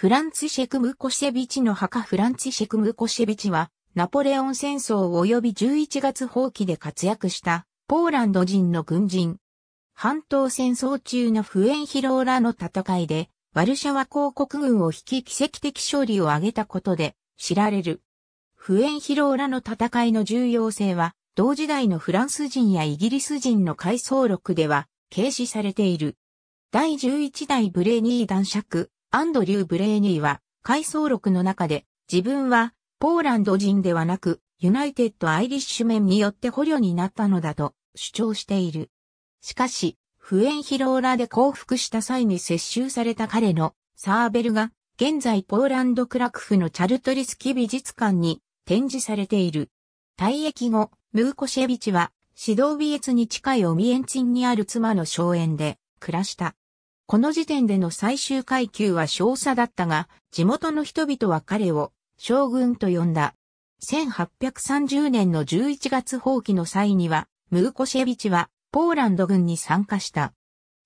フランツシェク・ムコシェビチの墓フランツシェク・ムコシェビチは、ナポレオン戦争及び11月放棄で活躍したポーランド人の軍人。半島戦争中のフエンヒローラの戦いで、ワルシャワ公国軍を引き奇跡的勝利を挙げたことで知られる。フエンヒローラの戦いの重要性は、同時代のフランス人やイギリス人の回想録では、軽視されている。第11代ブレニー男爵、アンドリュー・ブレーニーは、回想録の中で、自分は、ポーランド人ではなく、ユナイテッド・アイリッシュメンによって捕虜になったのだと主張している。しかし、フエンヒローラで降伏した際に接収された彼のサーベルが、現在ポーランドクラクフのチャルトリスキ美術館に展示されている。退役後、ムーコシェビチは、シドービエツに近いオミエンチンにある妻の荘園で暮らした。この時点での最終階級は少佐だったが、地元の人々は彼を将軍と呼んだ。1830年の11月放棄の際には、ムーコシェビチはポーランド軍に参加した。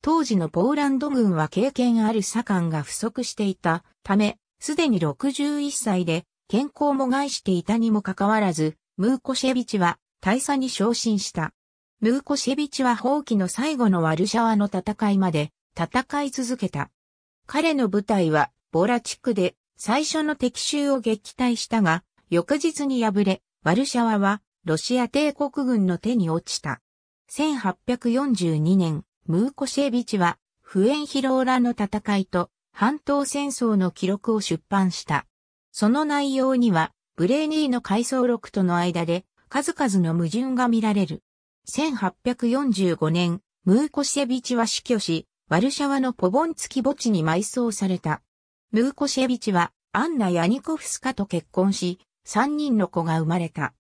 当時のポーランド軍は経験ある左官が不足していたため、すでに61歳で健康も害していたにもかかわらず、ムーコシェビチは大佐に昇進した。ムーコシェビチは放棄の最後のワルシャワの戦いまで戦い続けた。彼の部隊はボラ地区で最初の敵襲を撃退したが、翌日に敗れ、ワルシャワはロシア帝国軍の手に落ちた。1842年、ムーコシェビチは、フエンヒローラの戦いと、半島戦争の記録を出版した。その内容には、ブレーニーの回想録との間で、数々の矛盾が見られる。1845年、ムーコシェビチは死去し、ワルシャワのポボンツキ墓地に埋葬された。ムーコシェビチは、アンナ・ヤニコフスカと結婚し、三人の子が生まれた。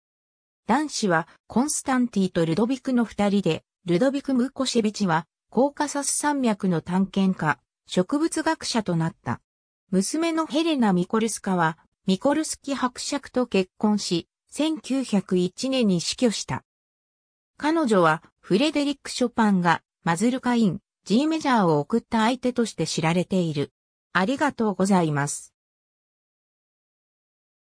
男子は、コンスタンティとルドビクの二人で、ルドビク・ムーコシェビチは、コーカサス山脈の探検家、植物学者となった。娘のヘレナ・ミコルスカは、ミコルスキ伯爵と結婚し、1901年に死去した。彼女は、フレデリック・ショパンが、マズルカイン、G メジャーを送った相手として知られている。ありがとうございます。